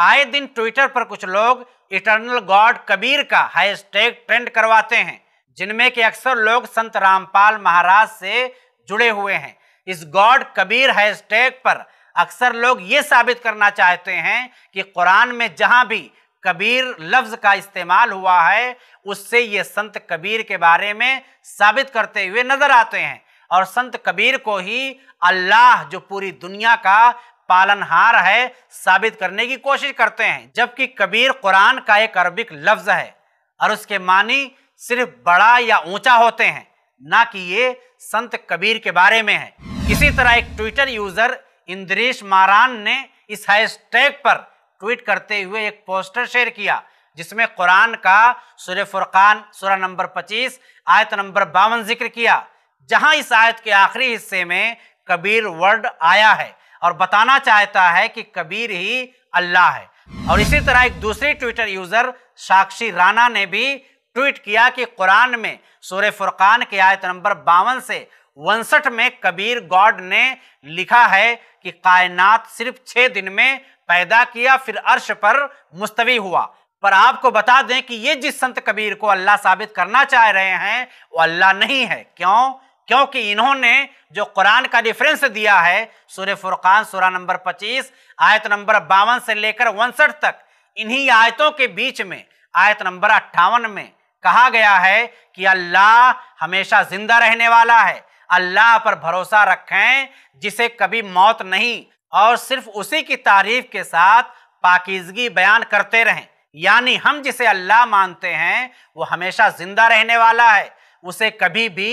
आए दिन ट्विटर पर कुछ लोग इटर्नल गॉड कबीर का हैशटैग ट्रेंड करवाते हैं जिनमें के अक्सर लोग संत रामपाल महाराज से जुड़े हुए हैं इस गॉड कबीर हैशटैग पर अक्सर लोग ये साबित करना चाहते हैं कि कुरान में जहाँ भी कबीर लफ्ज़ का इस्तेमाल हुआ है उससे ये संत कबीर के बारे में साबित करते हुए नज़र आते हैं और संत कबीर को ही अल्लाह जो पूरी दुनिया का पालनहार है साबित करने की कोशिश करते हैं जबकि कबीर कुरान का एक अरबिक लफ्ज़ है और उसके मानी सिर्फ बड़ा या ऊंचा होते हैं ना कि ये संत कबीर के बारे में है इसी तरह एक ट्विटर यूज़र इंद्रेश मारान ने इस हैशटैग पर ट्वीट करते हुए एक पोस्टर शेयर किया जिसमें कुरान का सुर फुरकान सुरा नंबर 25 आयत नंबर बावन जिक्र किया जहां इस आयत के आखिरी हिस्से में कबीर वर्ड आया है और बताना चाहता है कि कबीर ही अल्लाह है और इसी तरह एक दूसरी ट्विटर यूज़र साक्षी राणा ने भी ट्वीट किया कि कुरान में सूर्य फुरकान के आयत नंबर बावन से उनसठ में कबीर गॉड ने लिखा है कि कायनात सिर्फ छह दिन में पैदा किया फिर अर्श पर मुस्तवी हुआ पर आपको बता दें कि ये जिस संत कबीर को अल्लाह साबित करना चाह रहे हैं वो अल्लाह नहीं है क्यों क्योंकि इन्होंने जो कुरान का रेफरेंस दिया है सूर्य फुरकान सूरा नंबर 25 आयत नंबर बावन से लेकर उनसठ तक इन्हीं आयतों के बीच में आयत नंबर अट्ठावन में कहा गया है कि अल्लाह हमेशा जिंदा रहने वाला है अल्लाह पर भरोसा रखें जिसे कभी मौत नहीं और सिर्फ उसी की तारीफ के साथ पाकिजगी बयान करते रहें यानी हम जिसे अल्लाह मानते हैं वो हमेशा जिंदा रहने वाला है उसे कभी भी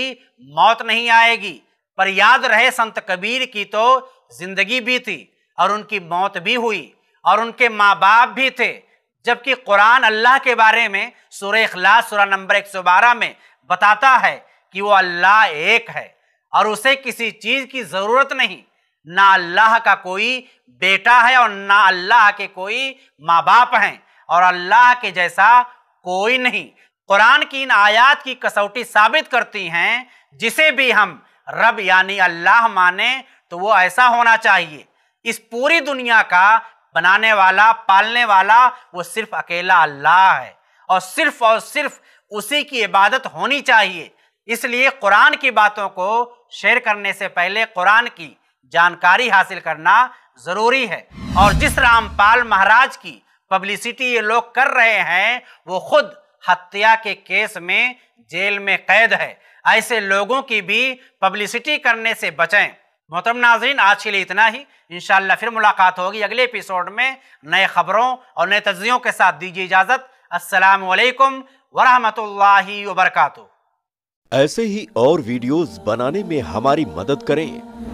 मौत नहीं आएगी पर याद रहे संत कबीर की तो जिंदगी भी थी और उनकी मौत भी हुई और उनके माँ बाप भी थे जबकि कुरान अल्लाह के बारे में सुर अखलास सुरा नंबर बारह में बताता है कि वो अल्लाह एक है और उसे किसी चीज़ की ज़रूरत नहीं ना अल्लाह का कोई बेटा है और ना अल्लाह के कोई माँ बाप हैं और अल्लाह के जैसा कोई नहीं कुरान की इन आयात की कसौटी साबित करती हैं जिसे भी हम रब यानी अल्लाह माने तो वो ऐसा होना चाहिए इस पूरी दुनिया का बनाने वाला पालने वाला वो सिर्फ अकेला अल्लाह है और सिर्फ और सिर्फ उसी की इबादत होनी चाहिए इसलिए कुरान की बातों को शेयर करने से पहले कुरान की जानकारी हासिल करना ज़रूरी है और जिस रामपाल महाराज की पब्लिसिटी ये लोग कर रहे हैं वो खुद हत्या के केस में जेल में कैद है ऐसे लोगों की भी पब्लिसिटी करने से बचें मोहतरम नाजरीन आज के लिए इतना ही इन फिर मुलाकात होगी अगले एपिसोड में नए खबरों और नए तजियों के साथ दीजिए इजाज़त असलम वरहमल वबरक ऐसे ही और वीडियोस बनाने में हमारी मदद करें